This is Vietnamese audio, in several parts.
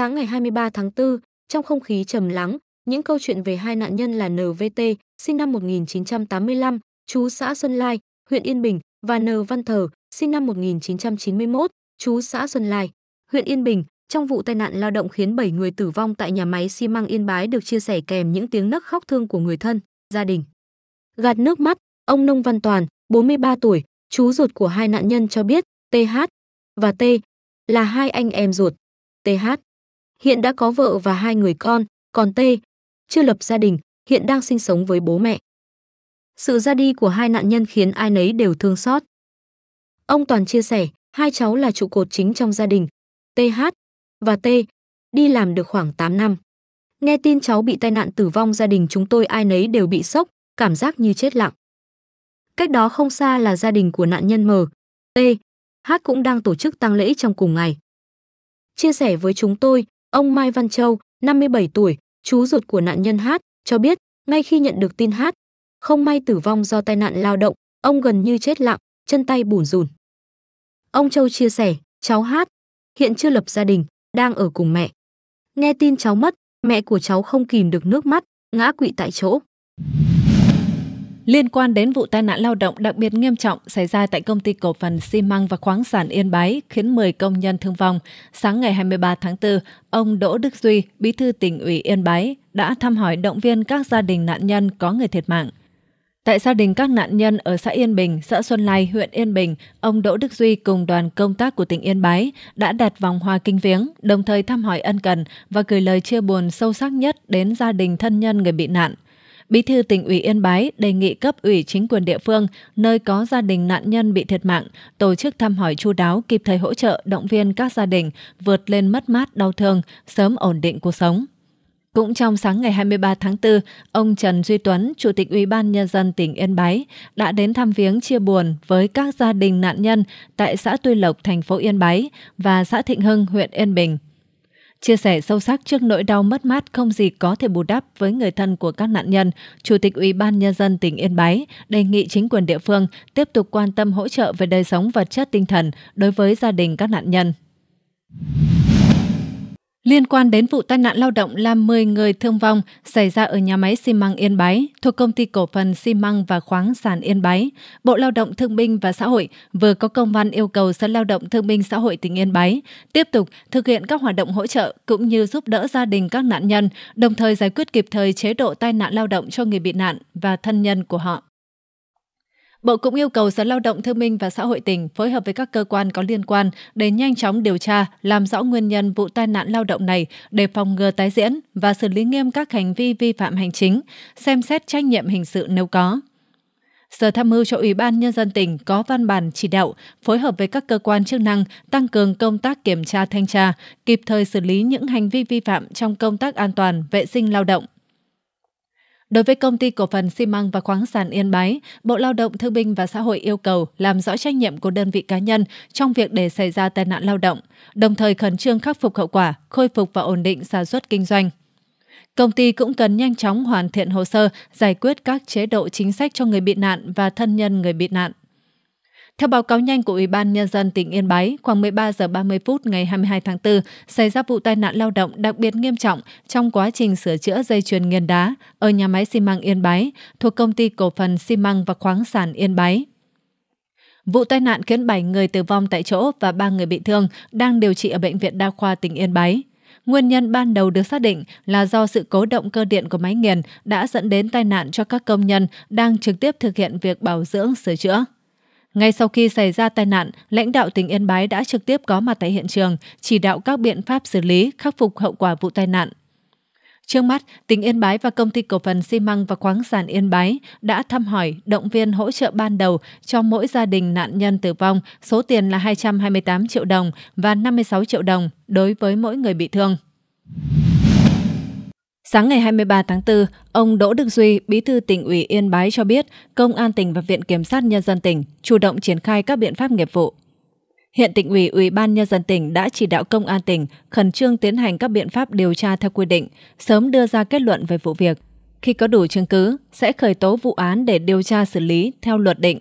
Sáng ngày 23 tháng 4, trong không khí trầm lắng, những câu chuyện về hai nạn nhân là NVT, sinh năm 1985, chú xã Xuân Lai, huyện Yên Bình, và N Văn Thờ, sinh năm 1991, chú xã Xuân Lai, huyện Yên Bình, trong vụ tai nạn lao động khiến 7 người tử vong tại nhà máy xi măng Yên Bái được chia sẻ kèm những tiếng nấc khóc thương của người thân, gia đình. Gạt nước mắt, ông Nông Văn Toàn, 43 tuổi, chú ruột của hai nạn nhân cho biết TH và T là hai anh em ruột. TH hiện đã có vợ và hai người con, còn T chưa lập gia đình, hiện đang sinh sống với bố mẹ. Sự ra đi của hai nạn nhân khiến ai nấy đều thương xót. Ông Toàn chia sẻ, hai cháu là trụ cột chính trong gia đình, TH và T đi làm được khoảng 8 năm. Nghe tin cháu bị tai nạn tử vong gia đình chúng tôi ai nấy đều bị sốc, cảm giác như chết lặng. Cách đó không xa là gia đình của nạn nhân M, T, H cũng đang tổ chức tang lễ trong cùng ngày. Chia sẻ với chúng tôi, Ông Mai Văn Châu, 57 tuổi, chú ruột của nạn nhân Hát, cho biết ngay khi nhận được tin Hát không may tử vong do tai nạn lao động, ông gần như chết lặng, chân tay bùn rùn. Ông Châu chia sẻ, cháu Hát hiện chưa lập gia đình, đang ở cùng mẹ. Nghe tin cháu mất, mẹ của cháu không kìm được nước mắt, ngã quỵ tại chỗ liên quan đến vụ tai nạn lao động đặc biệt nghiêm trọng xảy ra tại công ty cổ phần xi măng và khoáng sản Yên Bái khiến 10 công nhân thương vong. Sáng ngày 23 tháng 4, ông Đỗ Đức Duy, bí thư tỉnh ủy Yên Bái, đã thăm hỏi động viên các gia đình nạn nhân có người thiệt mạng. Tại gia đình các nạn nhân ở xã Yên Bình, xã Xuân Lai, huyện Yên Bình, ông Đỗ Đức Duy cùng đoàn công tác của tỉnh Yên Bái đã đặt vòng hoa kinh viếng, đồng thời thăm hỏi ân cần và gửi lời chia buồn sâu sắc nhất đến gia đình thân nhân người bị nạn – Bí thư tỉnh ủy Yên Bái đề nghị cấp ủy chính quyền địa phương nơi có gia đình nạn nhân bị thiệt mạng tổ chức thăm hỏi chu đáo kịp thời hỗ trợ động viên các gia đình vượt lên mất mát đau thương, sớm ổn định cuộc sống. Cũng trong sáng ngày 23 tháng 4, ông Trần Duy Tuấn, Chủ tịch Ủy ban Nhân dân tỉnh Yên Bái, đã đến thăm viếng chia buồn với các gia đình nạn nhân tại xã Tuy Lộc, thành phố Yên Bái và xã Thịnh Hưng, huyện Yên Bình. Chia sẻ sâu sắc trước nỗi đau mất mát không gì có thể bù đắp với người thân của các nạn nhân, Chủ tịch Ủy ban Nhân dân tỉnh Yên Bái đề nghị chính quyền địa phương tiếp tục quan tâm hỗ trợ về đời sống vật chất tinh thần đối với gia đình các nạn nhân. Liên quan đến vụ tai nạn lao động làm 10 người thương vong xảy ra ở nhà máy xi măng Yên Bái thuộc công ty cổ phần xi măng và khoáng sản Yên Bái, Bộ Lao động Thương binh và Xã hội vừa có công văn yêu cầu Sở Lao động Thương binh Xã hội tỉnh Yên Bái tiếp tục thực hiện các hoạt động hỗ trợ cũng như giúp đỡ gia đình các nạn nhân, đồng thời giải quyết kịp thời chế độ tai nạn lao động cho người bị nạn và thân nhân của họ. Bộ cũng yêu cầu Sở Lao động Thương minh và Xã hội tỉnh phối hợp với các cơ quan có liên quan để nhanh chóng điều tra, làm rõ nguyên nhân vụ tai nạn lao động này để phòng ngừa tái diễn và xử lý nghiêm các hành vi vi phạm hành chính, xem xét trách nhiệm hình sự nếu có. Sở Tham mưu cho Ủy ban Nhân dân tỉnh có văn bản chỉ đạo phối hợp với các cơ quan chức năng tăng cường công tác kiểm tra thanh tra, kịp thời xử lý những hành vi vi phạm trong công tác an toàn vệ sinh lao động. Đối với công ty cổ phần xi măng và khoáng sản Yên Bái, Bộ Lao động Thương binh và Xã hội yêu cầu làm rõ trách nhiệm của đơn vị cá nhân trong việc để xảy ra tai nạn lao động, đồng thời khẩn trương khắc phục hậu quả, khôi phục và ổn định sản xuất kinh doanh. Công ty cũng cần nhanh chóng hoàn thiện hồ sơ, giải quyết các chế độ chính sách cho người bị nạn và thân nhân người bị nạn. Theo báo cáo nhanh của Ủy ban Nhân dân tỉnh Yên Bái, khoảng 13 giờ 30 phút ngày 22 tháng 4, xảy ra vụ tai nạn lao động đặc biệt nghiêm trọng trong quá trình sửa chữa dây chuyền nghiền đá ở nhà máy xi măng Yên Bái thuộc công ty cổ phần xi măng và khoáng sản Yên Bái. Vụ tai nạn khiến 7 người tử vong tại chỗ và 3 người bị thương đang điều trị ở Bệnh viện Đa khoa tỉnh Yên Bái. Nguyên nhân ban đầu được xác định là do sự cố động cơ điện của máy nghiền đã dẫn đến tai nạn cho các công nhân đang trực tiếp thực hiện việc bảo dưỡng sửa chữa. Ngay sau khi xảy ra tai nạn, lãnh đạo tỉnh Yên Bái đã trực tiếp có mặt tại hiện trường, chỉ đạo các biện pháp xử lý, khắc phục hậu quả vụ tai nạn. Trước mắt, tỉnh Yên Bái và Công ty Cổ phần xi măng và khoáng sản Yên Bái đã thăm hỏi, động viên hỗ trợ ban đầu cho mỗi gia đình nạn nhân tử vong số tiền là 228 triệu đồng và 56 triệu đồng đối với mỗi người bị thương. Sáng ngày 23 tháng 4, ông Đỗ Đức Duy, Bí thư tỉnh ủy Yên Bái cho biết Công an tỉnh và Viện Kiểm sát Nhân dân tỉnh chủ động triển khai các biện pháp nghiệp vụ. Hiện tỉnh ủy, Ủy ban Nhân dân tỉnh đã chỉ đạo Công an tỉnh khẩn trương tiến hành các biện pháp điều tra theo quy định, sớm đưa ra kết luận về vụ việc. Khi có đủ chứng cứ, sẽ khởi tố vụ án để điều tra xử lý theo luật định.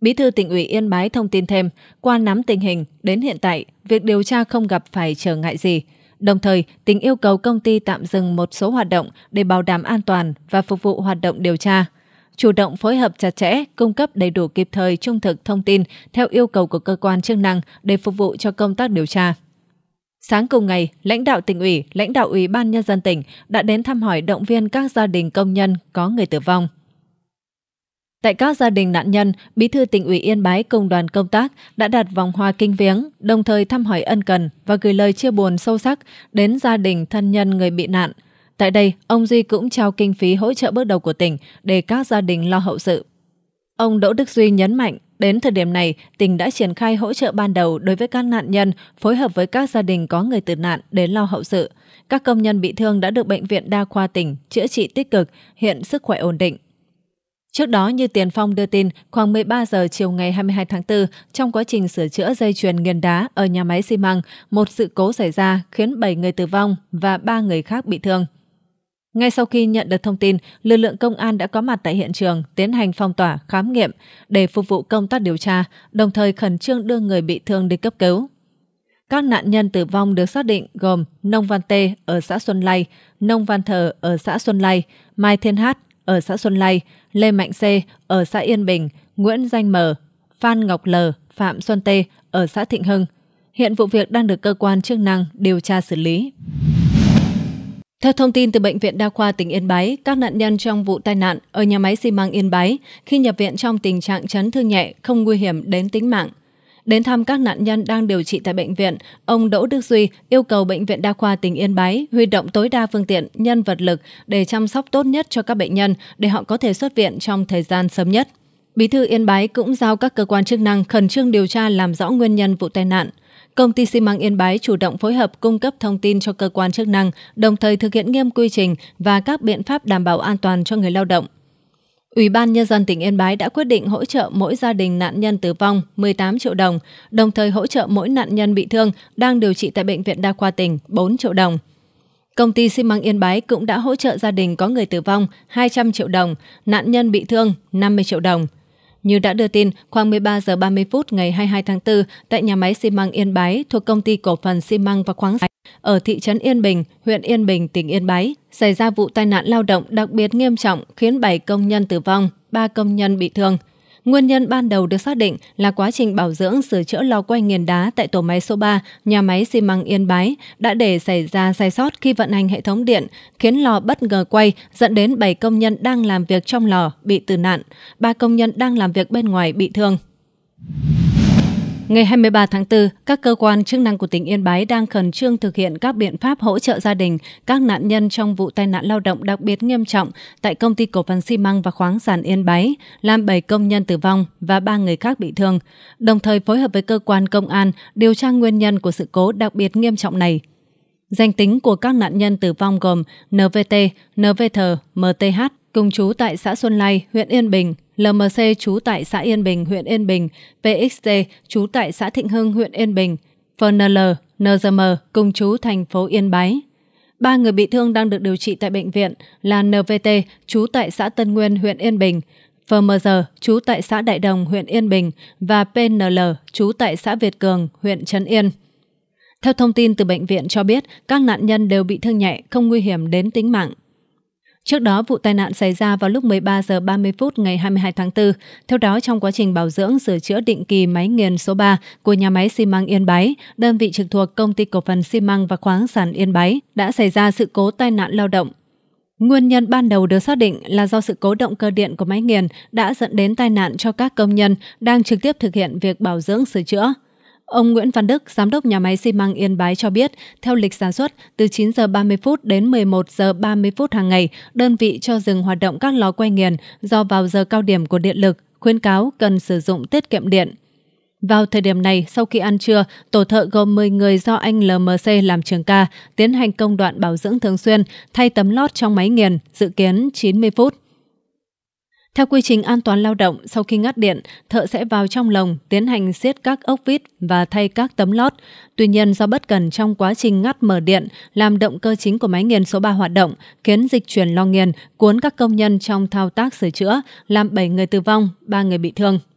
Bí thư tỉnh ủy Yên Bái thông tin thêm, qua nắm tình hình, đến hiện tại, việc điều tra không gặp phải trở ngại gì – Đồng thời, tính yêu cầu công ty tạm dừng một số hoạt động để bảo đảm an toàn và phục vụ hoạt động điều tra. Chủ động phối hợp chặt chẽ, cung cấp đầy đủ kịp thời trung thực thông tin theo yêu cầu của cơ quan chức năng để phục vụ cho công tác điều tra. Sáng cùng ngày, lãnh đạo tỉnh ủy, lãnh đạo ủy ban nhân dân tỉnh đã đến thăm hỏi động viên các gia đình công nhân có người tử vong. Tại các gia đình nạn nhân, Bí thư tỉnh ủy Yên Bái cùng đoàn công tác đã đặt vòng hoa kinh viếng, đồng thời thăm hỏi ân cần và gửi lời chia buồn sâu sắc đến gia đình thân nhân người bị nạn. Tại đây, ông Duy cũng trao kinh phí hỗ trợ bước đầu của tỉnh để các gia đình lo hậu sự. Ông Đỗ Đức Duy nhấn mạnh, đến thời điểm này, tỉnh đã triển khai hỗ trợ ban đầu đối với các nạn nhân, phối hợp với các gia đình có người tử nạn đến lo hậu sự. Các công nhân bị thương đã được Bệnh viện Đa khoa tỉnh chữa trị tích cực, hiện sức khỏe ổn định. Trước đó, như Tiền Phong đưa tin, khoảng 13 giờ chiều ngày 22 tháng 4, trong quá trình sửa chữa dây chuyền nghiền đá ở nhà máy xi măng, một sự cố xảy ra khiến 7 người tử vong và 3 người khác bị thương. Ngay sau khi nhận được thông tin, lực lượng công an đã có mặt tại hiện trường tiến hành phong tỏa, khám nghiệm để phục vụ công tác điều tra, đồng thời khẩn trương đưa người bị thương đi cấp cứu. Các nạn nhân tử vong được xác định gồm Nông Văn Tê ở xã Xuân Lai, Nông Văn Thờ ở xã Xuân Lai, Mai Thiên Hát ở xã Xuân Lai, Lê Mạnh C ở xã Yên Bình, Nguyễn Danh M, Phan Ngọc L, Phạm Xuân T ở xã Thịnh Hưng. Hiện vụ việc đang được cơ quan chức năng điều tra xử lý. Theo thông tin từ Bệnh viện Đa khoa tỉnh Yên Bái, các nạn nhân trong vụ tai nạn ở nhà máy xi măng Yên Bái khi nhập viện trong tình trạng chấn thương nhẹ không nguy hiểm đến tính mạng. Đến thăm các nạn nhân đang điều trị tại bệnh viện, ông Đỗ Đức Duy yêu cầu Bệnh viện Đa khoa tỉnh Yên Bái huy động tối đa phương tiện, nhân vật lực để chăm sóc tốt nhất cho các bệnh nhân để họ có thể xuất viện trong thời gian sớm nhất. Bí thư Yên Bái cũng giao các cơ quan chức năng khẩn trương điều tra làm rõ nguyên nhân vụ tai nạn. Công ty xi măng Yên Bái chủ động phối hợp cung cấp thông tin cho cơ quan chức năng, đồng thời thực hiện nghiêm quy trình và các biện pháp đảm bảo an toàn cho người lao động. Ủy ban Nhân dân tỉnh Yên Bái đã quyết định hỗ trợ mỗi gia đình nạn nhân tử vong 18 triệu đồng, đồng thời hỗ trợ mỗi nạn nhân bị thương đang điều trị tại Bệnh viện Đa khoa tỉnh 4 triệu đồng. Công ty xi măng Yên Bái cũng đã hỗ trợ gia đình có người tử vong 200 triệu đồng, nạn nhân bị thương 50 triệu đồng. Như đã đưa tin, khoảng 13 giờ 30 phút ngày 22 tháng 4 tại nhà máy xi măng Yên Bái thuộc công ty cổ phần xi măng và khoáng sản ở thị trấn Yên Bình, huyện Yên Bình, tỉnh Yên Bái, xảy ra vụ tai nạn lao động đặc biệt nghiêm trọng khiến 7 công nhân tử vong, 3 công nhân bị thương – Nguyên nhân ban đầu được xác định là quá trình bảo dưỡng sửa chữa lò quay nghiền đá tại tổ máy số 3, nhà máy xi măng Yên Bái đã để xảy ra sai sót khi vận hành hệ thống điện, khiến lò bất ngờ quay dẫn đến 7 công nhân đang làm việc trong lò bị tử nạn, 3 công nhân đang làm việc bên ngoài bị thương. Ngày 23 tháng 4, các cơ quan chức năng của tỉnh Yên Bái đang khẩn trương thực hiện các biện pháp hỗ trợ gia đình các nạn nhân trong vụ tai nạn lao động đặc biệt nghiêm trọng tại công ty cổ phần xi măng và khoáng sản Yên Bái, làm 7 công nhân tử vong và 3 người khác bị thương, đồng thời phối hợp với cơ quan công an điều tra nguyên nhân của sự cố đặc biệt nghiêm trọng này. Danh tính của các nạn nhân tử vong gồm NVT, NVT, MTH, cùng chú tại xã Xuân Lai, huyện Yên Bình, LMC chú tại xã Yên Bình, huyện Yên Bình, PXT chú tại xã Thịnh Hưng, huyện Yên Bình, FNL, NGM cùng chú thành phố Yên Bái. Ba người bị thương đang được điều trị tại bệnh viện là NVT chú tại xã Tân Nguyên, huyện Yên Bình, FMG chú tại xã Đại Đồng, huyện Yên Bình và PNL chú tại xã Việt Cường, huyện Trấn Yên. Theo thông tin từ bệnh viện cho biết, các nạn nhân đều bị thương nhẹ, không nguy hiểm đến tính mạng. Trước đó, vụ tai nạn xảy ra vào lúc 13 giờ 30 phút ngày 22 tháng 4. Theo đó, trong quá trình bảo dưỡng sửa chữa định kỳ máy nghiền số 3 của nhà máy xi măng Yên Bái, đơn vị trực thuộc Công ty Cổ phần xi măng và khoáng sản Yên Bái đã xảy ra sự cố tai nạn lao động. Nguyên nhân ban đầu được xác định là do sự cố động cơ điện của máy nghiền đã dẫn đến tai nạn cho các công nhân đang trực tiếp thực hiện việc bảo dưỡng sửa chữa. Ông Nguyễn Văn Đức, giám đốc nhà máy xi măng Yên Bái cho biết, theo lịch sản xuất, từ 9 giờ 30 phút đến 11 giờ 30 phút hàng ngày, đơn vị cho dừng hoạt động các lò quay nghiền do vào giờ cao điểm của điện lực, khuyến cáo cần sử dụng tiết kiệm điện. Vào thời điểm này, sau khi ăn trưa, tổ thợ gồm 10 người do anh LMC làm trường ca, tiến hành công đoạn bảo dưỡng thường xuyên, thay tấm lót trong máy nghiền, dự kiến 90 phút. Theo quy trình an toàn lao động, sau khi ngắt điện, thợ sẽ vào trong lồng tiến hành siết các ốc vít và thay các tấm lót. Tuy nhiên do bất cần trong quá trình ngắt mở điện, làm động cơ chính của máy nghiền số 3 hoạt động, khiến dịch chuyển lo nghiền cuốn các công nhân trong thao tác sửa chữa, làm 7 người tử vong, 3 người bị thương.